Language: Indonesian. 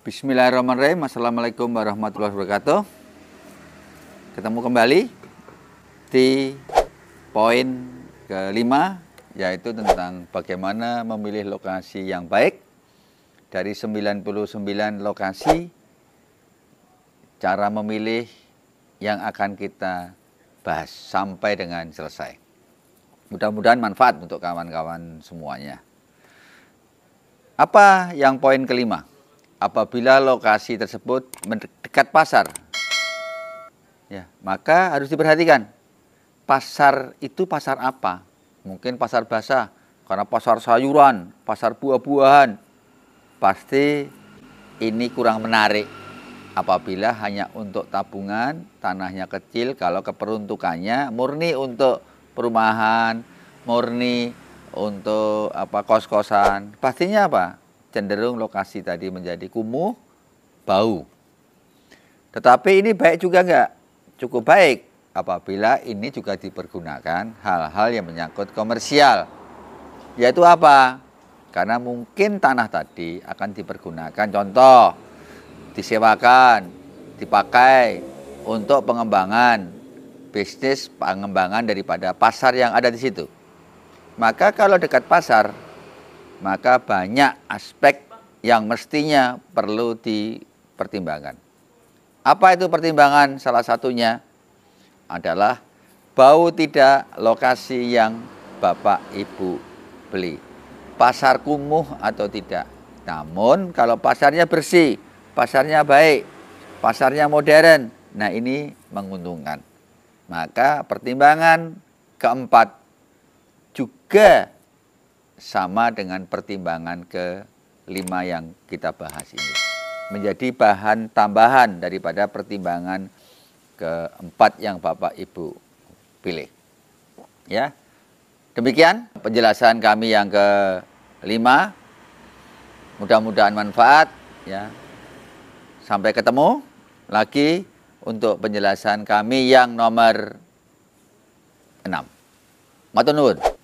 Bismillahirrahmanirrahim. Assalamualaikum warahmatullahi wabarakatuh. Ketemu kembali di poin kelima yaitu tentang bagaimana memilih lokasi yang baik dari 99 lokasi cara memilih yang akan kita bahas sampai dengan selesai. Mudah-mudahan manfaat untuk kawan-kawan semuanya. Apa yang poin kelima? apabila lokasi tersebut mendekat pasar. Ya, maka harus diperhatikan. Pasar itu pasar apa? Mungkin pasar basah, karena pasar sayuran, pasar buah-buahan. Pasti ini kurang menarik apabila hanya untuk tabungan, tanahnya kecil, kalau keperuntukannya murni untuk perumahan, murni untuk apa kos-kosan. Pastinya apa? cenderung lokasi tadi menjadi kumuh, bau. Tetapi ini baik juga enggak? Cukup baik apabila ini juga dipergunakan hal-hal yang menyangkut komersial. Yaitu apa? Karena mungkin tanah tadi akan dipergunakan contoh disewakan, dipakai untuk pengembangan bisnis pengembangan daripada pasar yang ada di situ. Maka kalau dekat pasar maka banyak aspek yang mestinya perlu dipertimbangkan. Apa itu pertimbangan? Salah satunya adalah bau tidak lokasi yang Bapak Ibu beli. Pasar kumuh atau tidak. Namun kalau pasarnya bersih, pasarnya baik, pasarnya modern, nah ini menguntungkan. Maka pertimbangan keempat juga sama dengan pertimbangan kelima yang kita bahas ini. Menjadi bahan tambahan daripada pertimbangan keempat yang Bapak Ibu pilih. Ya. Demikian penjelasan kami yang kelima. Mudah-mudahan manfaat ya. Sampai ketemu lagi untuk penjelasan kami yang nomor enam Matur